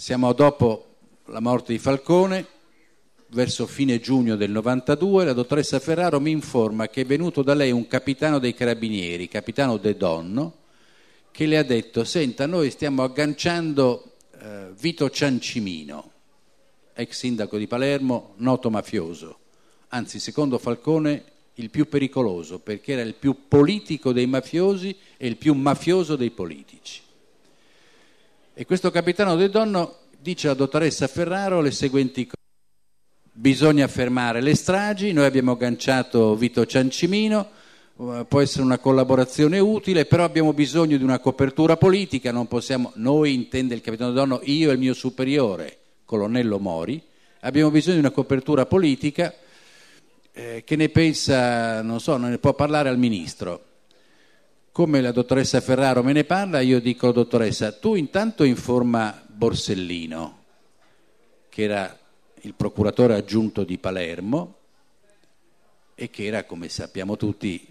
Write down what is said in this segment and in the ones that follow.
Siamo dopo la morte di Falcone, verso fine giugno del 92, la dottoressa Ferraro mi informa che è venuto da lei un capitano dei carabinieri, capitano De Donno, che le ha detto, senta, noi stiamo agganciando eh, Vito Ciancimino, ex sindaco di Palermo, noto mafioso, anzi secondo Falcone il più pericoloso perché era il più politico dei mafiosi e il più mafioso dei politici. E questo capitano del Donno dice alla dottoressa Ferraro le seguenti cose. Bisogna fermare le stragi, noi abbiamo agganciato Vito Ciancimino, eh, può essere una collaborazione utile, però abbiamo bisogno di una copertura politica, non possiamo, noi intende il capitano del Donno, io e il mio superiore, colonnello Mori, abbiamo bisogno di una copertura politica eh, che ne pensa, non so, non ne può parlare al ministro. Come la dottoressa Ferraro me ne parla, io dico dottoressa, tu intanto informa Borsellino, che era il procuratore aggiunto di Palermo e che era, come sappiamo tutti,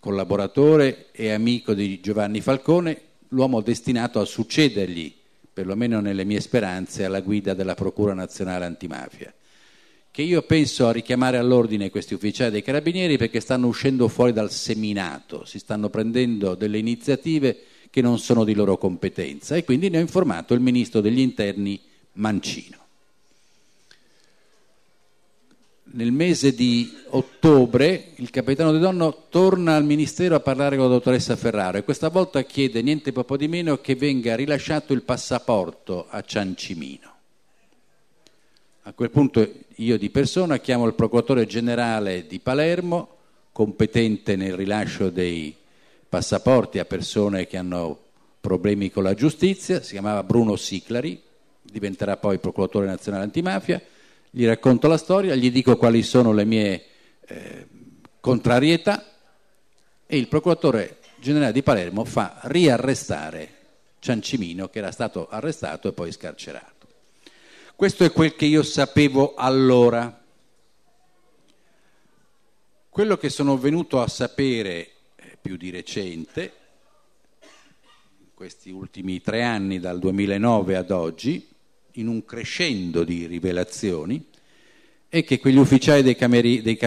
collaboratore e amico di Giovanni Falcone, l'uomo destinato a succedergli, perlomeno nelle mie speranze, alla guida della Procura Nazionale Antimafia che io penso a richiamare all'ordine questi ufficiali dei carabinieri perché stanno uscendo fuori dal seminato, si stanno prendendo delle iniziative che non sono di loro competenza e quindi ne ho informato il ministro degli interni Mancino. Nel mese di ottobre il capitano De Donno torna al ministero a parlare con la dottoressa Ferraro e questa volta chiede niente poco di meno che venga rilasciato il passaporto a Ciancimino. A quel punto io di persona chiamo il procuratore generale di Palermo, competente nel rilascio dei passaporti a persone che hanno problemi con la giustizia, si chiamava Bruno Siclari, diventerà poi procuratore nazionale antimafia, gli racconto la storia, gli dico quali sono le mie eh, contrarietà e il procuratore generale di Palermo fa riarrestare Ciancimino che era stato arrestato e poi scarcerato. Questo è quel che io sapevo allora. Quello che sono venuto a sapere eh, più di recente, in questi ultimi tre anni, dal 2009 ad oggi, in un crescendo di rivelazioni, è che quegli ufficiali dei, cameri, dei,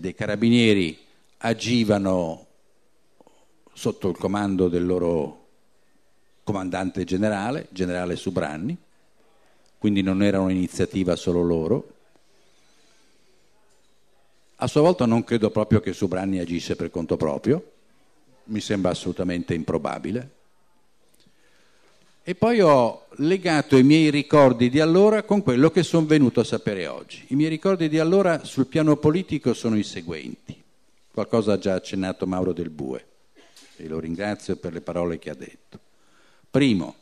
dei carabinieri agivano sotto il comando del loro comandante generale, generale Subranni, quindi non era un'iniziativa solo loro. A sua volta non credo proprio che Subranni agisse per conto proprio, mi sembra assolutamente improbabile. E poi ho legato i miei ricordi di allora con quello che sono venuto a sapere oggi. I miei ricordi di allora sul piano politico sono i seguenti. Qualcosa ha già accennato Mauro del Bue e lo ringrazio per le parole che ha detto. Primo,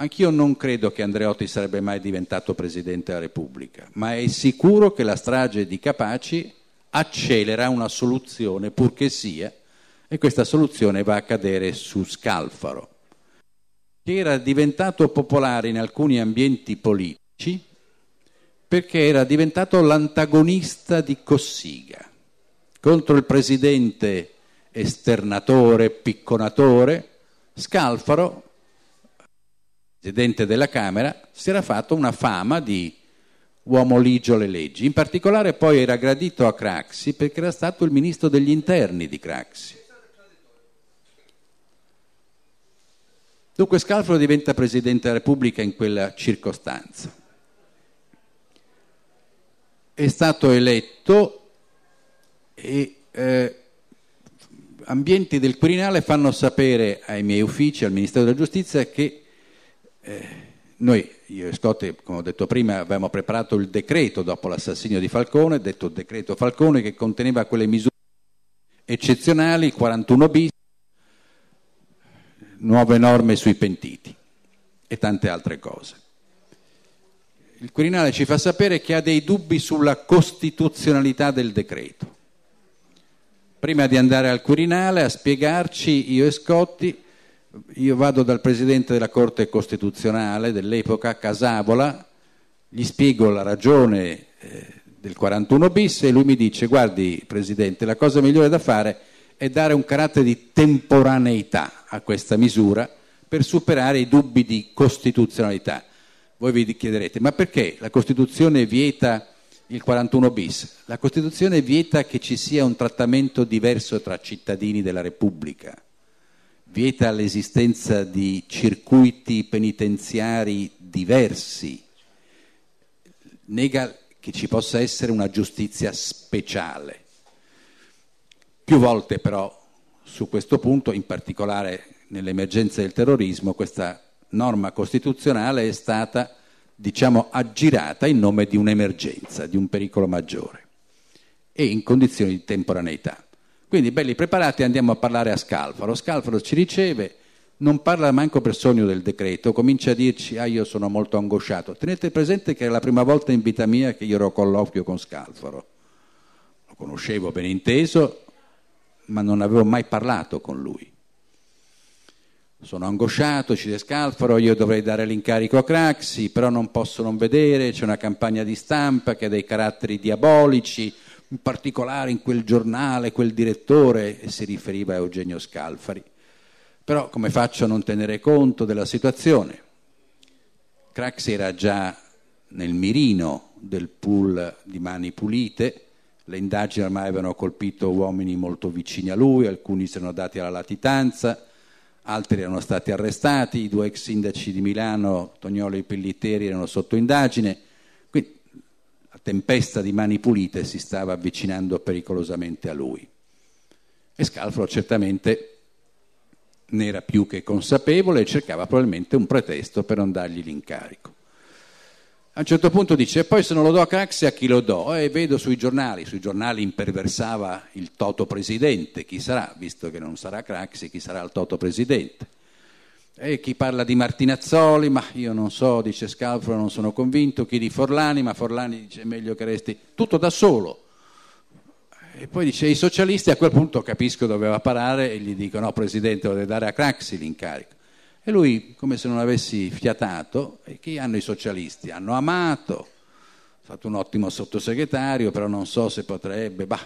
Anch'io non credo che Andreotti sarebbe mai diventato Presidente della Repubblica, ma è sicuro che la strage di Capaci accelera una soluzione, purché sia, e questa soluzione va a cadere su Scalfaro, che era diventato popolare in alcuni ambienti politici perché era diventato l'antagonista di Cossiga. Contro il presidente esternatore, picconatore, Scalfaro presidente della Camera, si era fatto una fama di uomo ligio alle leggi. In particolare poi era gradito a Craxi perché era stato il ministro degli interni di Craxi. Dunque Scalfaro diventa Presidente della Repubblica in quella circostanza. È stato eletto e eh, ambienti del Quirinale fanno sapere ai miei uffici, al Ministero della Giustizia, che eh, noi, io e Scotti, come ho detto prima, avevamo preparato il decreto dopo l'assassinio di Falcone, detto decreto Falcone, che conteneva quelle misure eccezionali, 41 bis, nuove norme sui pentiti e tante altre cose. Il Quirinale ci fa sapere che ha dei dubbi sulla costituzionalità del decreto. Prima di andare al Quirinale a spiegarci, io e Scotti, io vado dal presidente della Corte Costituzionale dell'epoca, Casavola, gli spiego la ragione eh, del 41 bis e lui mi dice guardi presidente la cosa migliore da fare è dare un carattere di temporaneità a questa misura per superare i dubbi di costituzionalità. Voi vi chiederete ma perché la Costituzione vieta il 41 bis? La Costituzione vieta che ci sia un trattamento diverso tra cittadini della Repubblica vieta l'esistenza di circuiti penitenziari diversi, nega che ci possa essere una giustizia speciale. Più volte però su questo punto, in particolare nell'emergenza del terrorismo, questa norma costituzionale è stata, diciamo, aggirata in nome di un'emergenza, di un pericolo maggiore e in condizioni di temporaneità. Quindi belli preparati andiamo a parlare a Scalfaro. Scalfaro ci riceve, non parla manco per sogno del decreto, comincia a dirci ah io sono molto angosciato. Tenete presente che è la prima volta in vita mia che io ero a colloquio con Scalfaro. Lo conoscevo ben inteso, ma non avevo mai parlato con lui. Sono angosciato, ci descalfaro, io dovrei dare l'incarico a Craxi, però non posso non vedere, c'è una campagna di stampa che ha dei caratteri diabolici, in particolare in quel giornale, quel direttore, e si riferiva a Eugenio Scalfari. Però come faccio a non tenere conto della situazione? Craxi era già nel mirino del pool di mani pulite, le indagini ormai avevano colpito uomini molto vicini a lui, alcuni si erano dati alla latitanza, altri erano stati arrestati, i due ex sindaci di Milano, Tognolo e Pelliteri, erano sotto indagine tempesta di mani pulite si stava avvicinando pericolosamente a lui. E Scalfaro certamente ne era più che consapevole e cercava probabilmente un pretesto per non dargli l'incarico. A un certo punto dice, poi se non lo do a Craxi a chi lo do? E vedo sui giornali, sui giornali imperversava il Toto Presidente, chi sarà? Visto che non sarà Craxi, chi sarà il Toto Presidente? E chi parla di Martinazzoli, ma io non so, dice Scalfro, non sono convinto, chi di Forlani, ma Forlani dice meglio che resti tutto da solo. E poi dice i socialisti, a quel punto capisco doveva parare e gli dicono no Presidente, deve dare a Craxi l'incarico. E lui, come se non avessi fiatato, e chi hanno i socialisti? Hanno amato, è stato un ottimo sottosegretario, però non so se potrebbe, bah,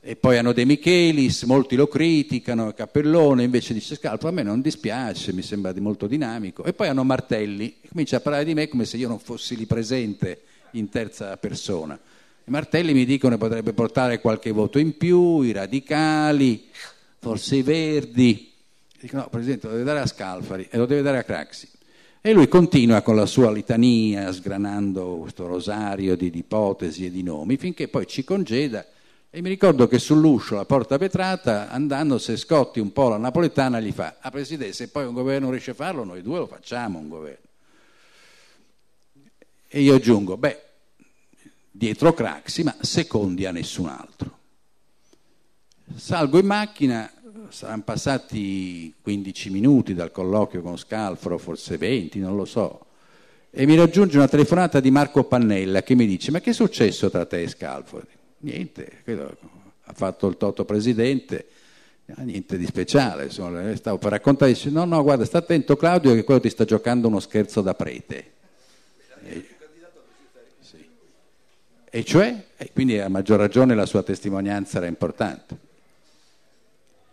e poi hanno De Michelis, molti lo criticano, Cappellone invece dice Scalpa, a me non dispiace, mi sembra di molto dinamico. E poi hanno Martelli, comincia a parlare di me come se io non fossi lì presente in terza persona. I Martelli mi dicono che potrebbe portare qualche voto in più, i radicali, forse i verdi. Dicono, no, Presidente, lo deve dare a Scalfari e lo deve dare a Craxi. E lui continua con la sua litania, sgranando questo rosario di, di ipotesi e di nomi, finché poi ci congeda e mi ricordo che sull'uscio, la porta vetrata, andando, se scotti un po' la napoletana, gli fa, ah Presidente, se poi un governo riesce a farlo, noi due lo facciamo un governo. E io aggiungo, beh, dietro Craxi, ma secondi a nessun altro. Salgo in macchina, saranno passati 15 minuti dal colloquio con Scalfro, forse 20, non lo so, e mi raggiunge una telefonata di Marco Pannella che mi dice, ma che è successo tra te e Scalfro? niente, ha fatto il toto presidente, ah, niente di speciale, insomma, eh, stavo per raccontare, dice no, no, guarda, sta attento Claudio che quello ti sta giocando uno scherzo da prete. E, sì. e cioè, e quindi a maggior ragione la sua testimonianza era importante.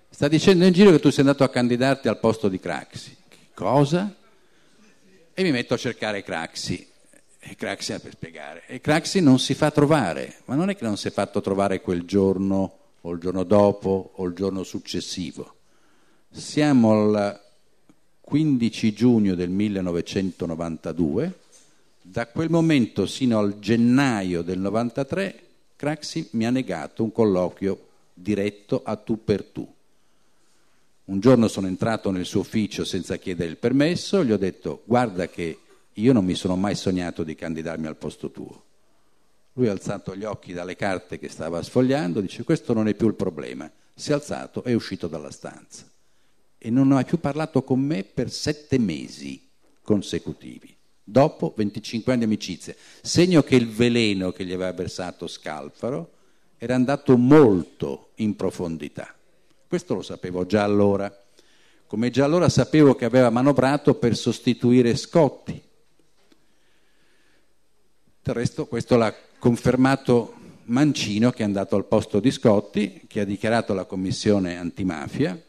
Sta dicendo in giro che tu sei andato a candidarti al posto di Craxi. Cosa? E mi metto a cercare Craxi e Craxi ha per spiegare. E Craxi non si fa trovare, ma non è che non si è fatto trovare quel giorno o il giorno dopo o il giorno successivo. Siamo al 15 giugno del 1992, da quel momento sino al gennaio del 93 Craxi mi ha negato un colloquio diretto a tu per tu. Un giorno sono entrato nel suo ufficio senza chiedere il permesso, gli ho detto guarda che io non mi sono mai sognato di candidarmi al posto tuo. Lui ha alzato gli occhi dalle carte che stava sfogliando, dice questo non è più il problema, si è alzato e è uscito dalla stanza. E non ha più parlato con me per sette mesi consecutivi, dopo 25 anni di amicizia, segno che il veleno che gli aveva versato Scalfaro era andato molto in profondità. Questo lo sapevo già allora, come già allora sapevo che aveva manovrato per sostituire Scotti del resto questo l'ha confermato Mancino che è andato al posto di Scotti, che ha dichiarato la commissione antimafia,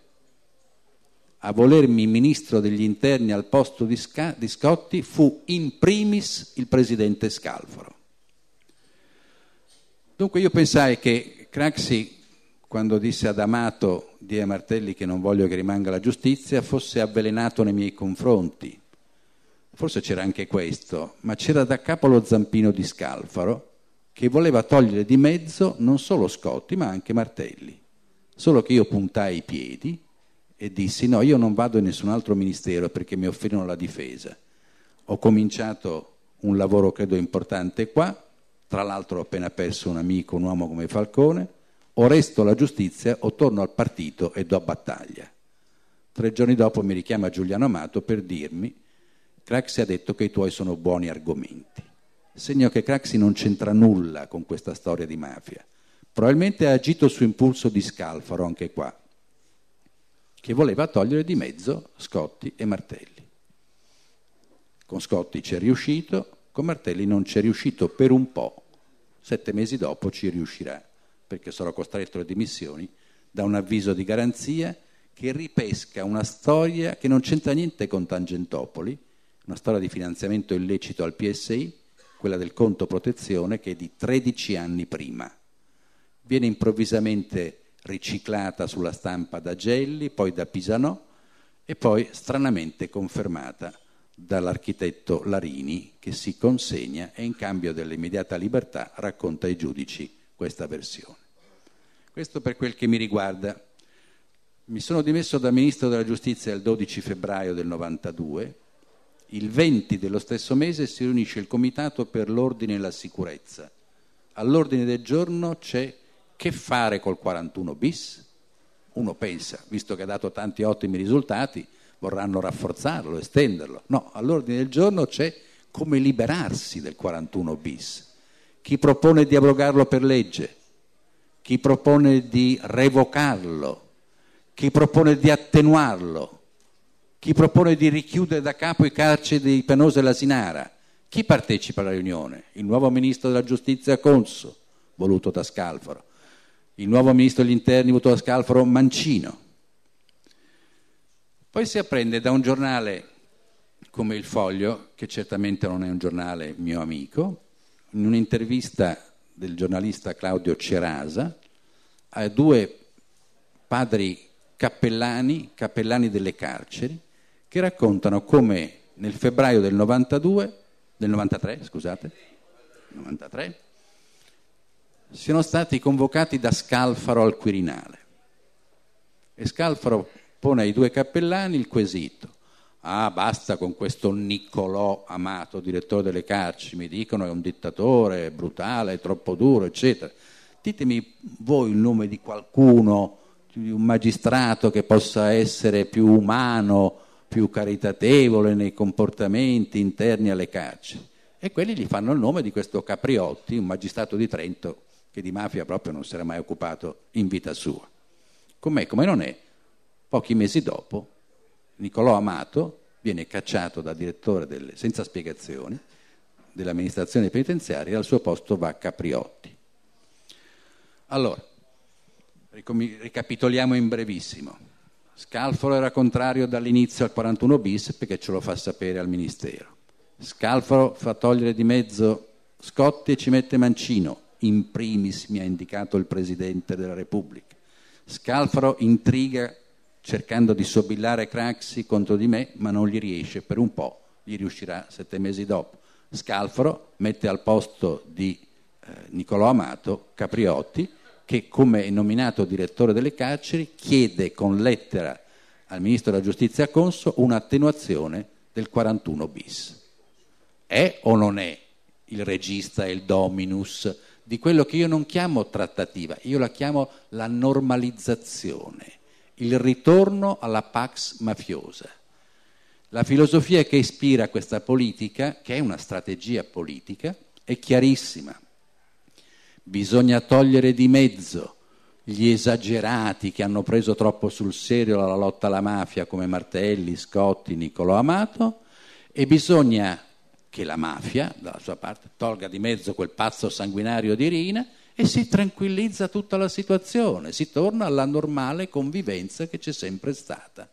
a volermi ministro degli interni al posto di, Sca- di Scotti fu in primis il presidente Scalforo. Dunque io pensai che Craxi, quando disse ad Amato di Martelli che non voglio che rimanga la giustizia, fosse avvelenato nei miei confronti forse c'era anche questo, ma c'era da capo lo zampino di Scalfaro che voleva togliere di mezzo non solo Scotti ma anche Martelli. Solo che io puntai i piedi e dissi no, io non vado in nessun altro ministero perché mi offrirono la difesa. Ho cominciato un lavoro credo importante qua, tra l'altro ho appena perso un amico, un uomo come Falcone, o resto la giustizia o torno al partito e do battaglia. Tre giorni dopo mi richiama Giuliano Amato per dirmi Craxi ha detto che i tuoi sono buoni argomenti. Segno che Craxi non c'entra nulla con questa storia di mafia. Probabilmente ha agito su impulso di Scalfaro anche qua, che voleva togliere di mezzo Scotti e Martelli. Con Scotti c'è riuscito, con Martelli non c'è riuscito per un po', sette mesi dopo ci riuscirà, perché sarò costretto alle dimissioni da un avviso di garanzia che ripesca una storia che non c'entra niente con Tangentopoli, una storia di finanziamento illecito al PSI, quella del conto protezione che è di 13 anni prima. Viene improvvisamente riciclata sulla stampa da Gelli, poi da Pisanò e poi stranamente confermata dall'architetto Larini che si consegna e in cambio dell'immediata libertà racconta ai giudici questa versione. Questo per quel che mi riguarda. Mi sono dimesso da ministro della giustizia il 12 febbraio del 92 il 20 dello stesso mese si riunisce il Comitato per l'ordine e la sicurezza. All'ordine del giorno c'è che fare col 41 bis? Uno pensa, visto che ha dato tanti ottimi risultati, vorranno rafforzarlo, estenderlo. No, all'ordine del giorno c'è come liberarsi del 41 bis. Chi propone di abrogarlo per legge? Chi propone di revocarlo? Chi propone di attenuarlo? chi propone di richiudere da capo i carceri di Penosa e l'Asinara, chi partecipa alla riunione? Il nuovo ministro della giustizia Conso, voluto da Scalfaro, il nuovo ministro degli interni voluto da Scalfaro Mancino. Poi si apprende da un giornale come Il Foglio, che certamente non è un giornale mio amico, in un'intervista del giornalista Claudio Cerasa a due padri cappellani, cappellani delle carceri, che raccontano come nel febbraio del 92, del 93, scusate, 93, siano stati convocati da Scalfaro al Quirinale. E Scalfaro pone ai due cappellani il quesito. Ah, basta con questo Niccolò Amato, direttore delle carceri, mi dicono è un dittatore, è brutale, è troppo duro, eccetera. Ditemi voi il nome di qualcuno, di un magistrato che possa essere più umano, più caritatevole nei comportamenti interni alle carceri. E quelli gli fanno il nome di questo Capriotti, un magistrato di Trento che di mafia proprio non si era mai occupato in vita sua. Com'è, come non è, pochi mesi dopo Niccolò Amato viene cacciato da direttore delle, senza spiegazioni dell'amministrazione penitenziaria e al suo posto va Capriotti. Allora, ricapitoliamo in brevissimo. Scalfaro era contrario dall'inizio al 41 bis perché ce lo fa sapere al Ministero. Scalfaro fa togliere di mezzo Scotti e ci mette Mancino, in primis mi ha indicato il Presidente della Repubblica. Scalfaro intriga cercando di sobillare Craxi contro di me, ma non gli riesce per un po', gli riuscirà sette mesi dopo. Scalfaro mette al posto di eh, Nicolò Amato Capriotti che come è nominato direttore delle carceri chiede con lettera al Ministro della Giustizia Conso un'attenuazione del 41 bis. È o non è il regista e il dominus di quello che io non chiamo trattativa, io la chiamo la normalizzazione, il ritorno alla pax mafiosa. La filosofia che ispira questa politica, che è una strategia politica, è chiarissima. Bisogna togliere di mezzo gli esagerati che hanno preso troppo sul serio la lotta alla mafia come Martelli, Scotti, Niccolò Amato e bisogna che la mafia, dalla sua parte, tolga di mezzo quel pazzo sanguinario di Rina e si tranquillizza tutta la situazione, si torna alla normale convivenza che c'è sempre stata.